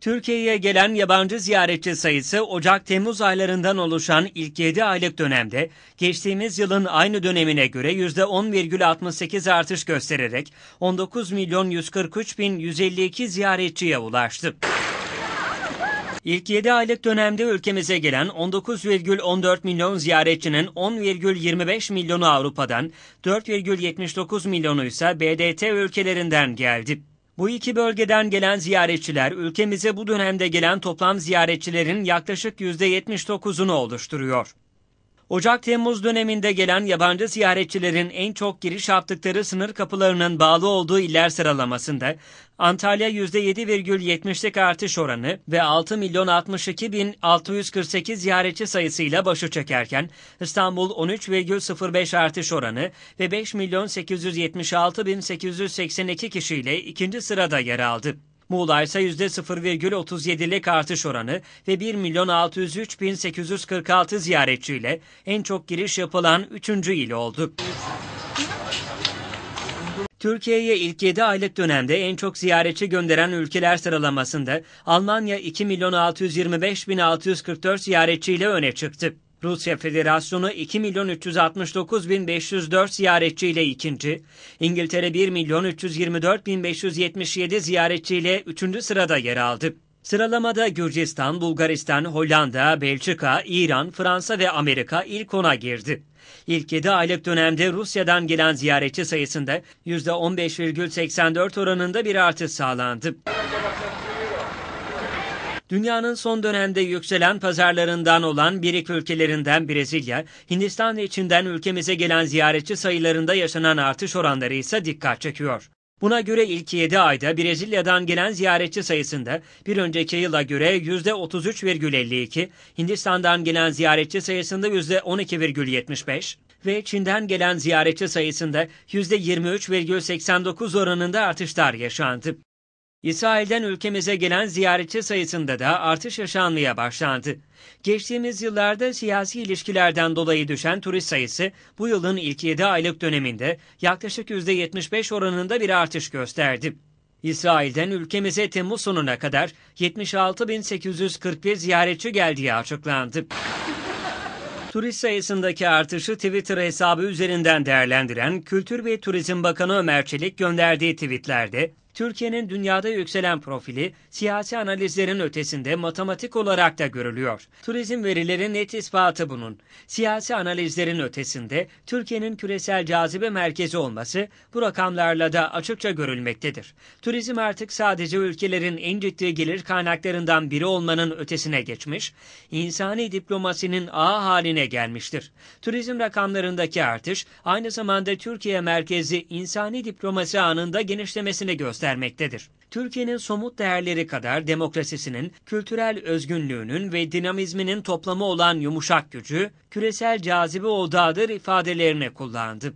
Türkiye'ye gelen yabancı ziyaretçi sayısı Ocak-Temmuz aylarından oluşan ilk 7 aylık dönemde geçtiğimiz yılın aynı dönemine göre %10,68 artış göstererek 19 milyon 143 bin 152 ziyaretçiye ulaştı. İlk 7 aylık dönemde ülkemize gelen 19,14 milyon ziyaretçinin 10,25 milyonu Avrupa'dan, 4,79 milyonu ise BDT ülkelerinden geldi. Bu iki bölgeden gelen ziyaretçiler ülkemize bu dönemde gelen toplam ziyaretçilerin yaklaşık %79'unu oluşturuyor. Ocak-Temmuz döneminde gelen yabancı ziyaretçilerin en çok giriş yaptıkları sınır kapılarının bağlı olduğu iller sıralamasında Antalya %7,70'lik artış oranı ve 6 milyon 62 bin 648 ziyaretçi sayısıyla başı çekerken İstanbul 13,05 artış oranı ve 5 milyon 876 bin 882 kişiyle ikinci sırada yer aldı. Muğla ise %0,37'lik artış oranı ve 1 milyon 603 bin 846 ziyaretçiyle en çok giriş yapılan 3. il oldu. Türkiye'ye ilk 7 aylık dönemde en çok ziyaretçi gönderen ülkeler sıralamasında Almanya 2 milyon 625 bin 644 ziyaretçiyle öne çıktı. Rusya Federasyonu 2 milyon 369 bin 504 ziyaretçiyle ikinci, İngiltere 1 milyon 324 bin 577 ziyaretçiyle üçüncü sırada yer aldı. Sıralamada Gürcistan, Bulgaristan, Hollanda, Belçika, İran, Fransa ve Amerika ilk ona girdi. İlk 7 aylık dönemde Rusya'dan gelen ziyaretçi sayısında %15,84 oranında bir artış sağlandı. Dünyanın son dönemde yükselen pazarlarından olan birik ülkelerinden Brezilya, Hindistan ve Çin'den ülkemize gelen ziyaretçi sayılarında yaşanan artış oranları ise dikkat çekiyor. Buna göre ilk 7 ayda Brezilya'dan gelen ziyaretçi sayısında bir önceki yıla göre %33,52, Hindistan'dan gelen ziyaretçi sayısında %12,75 ve Çin'den gelen ziyaretçi sayısında %23,89 oranında artışlar yaşandı. İsrail'den ülkemize gelen ziyaretçi sayısında da artış yaşanmaya başlandı. Geçtiğimiz yıllarda siyasi ilişkilerden dolayı düşen turist sayısı bu yılın ilk 7 aylık döneminde yaklaşık %75 oranında bir artış gösterdi. İsrail'den ülkemize Temmuz sonuna kadar 76.841 ziyaretçi geldiği açıklandı. Turist sayısındaki artışı Twitter hesabı üzerinden değerlendiren Kültür ve Turizm Bakanı Ömer Çelik gönderdiği tweetlerde Türkiye'nin dünyada yükselen profili siyasi analizlerin ötesinde matematik olarak da görülüyor. Turizm verileri net ispatı bunun. Siyasi analizlerin ötesinde Türkiye'nin küresel cazibe merkezi olması bu rakamlarla da açıkça görülmektedir. Turizm artık sadece ülkelerin en ciddi gelir kaynaklarından biri olmanın ötesine geçmiş, insani diplomasinin ağ haline gelmiştir. Turizm rakamlarındaki artış aynı zamanda Türkiye merkezi insani diplomasi anında genişlemesini gösteriyor göstermektedir. Türkiye'nin somut değerleri kadar demokrasisinin, kültürel özgünlüğünün ve dinamizminin toplamı olan yumuşak gücü, küresel cazibe odağıdır ifadelerine kullandı.